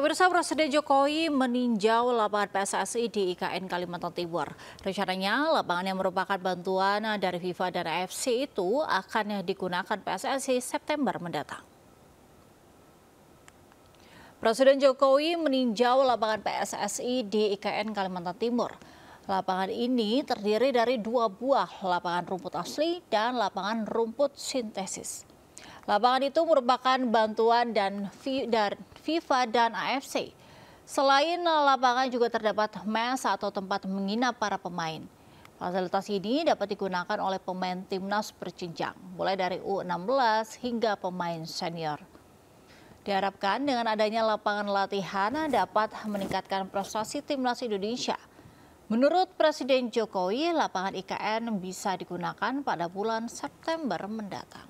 Pemirsa Presiden Jokowi meninjau lapangan PSSI di IKN Kalimantan Timur. Rencananya lapangan yang merupakan bantuan dari FIFA dan AFC itu akan digunakan PSSI September mendatang. Presiden Jokowi meninjau lapangan PSSI di IKN Kalimantan Timur. Lapangan ini terdiri dari dua buah lapangan rumput asli dan lapangan rumput sintesis. Lapangan itu merupakan bantuan dan FIFA dan AFC. Selain lapangan juga terdapat mes atau tempat menginap para pemain. Fasilitas ini dapat digunakan oleh pemain timnas berjenjang, mulai dari U16 hingga pemain senior. Diharapkan dengan adanya lapangan latihan dapat meningkatkan prestasi timnas Indonesia. Menurut Presiden Jokowi, lapangan IKN bisa digunakan pada bulan September mendatang.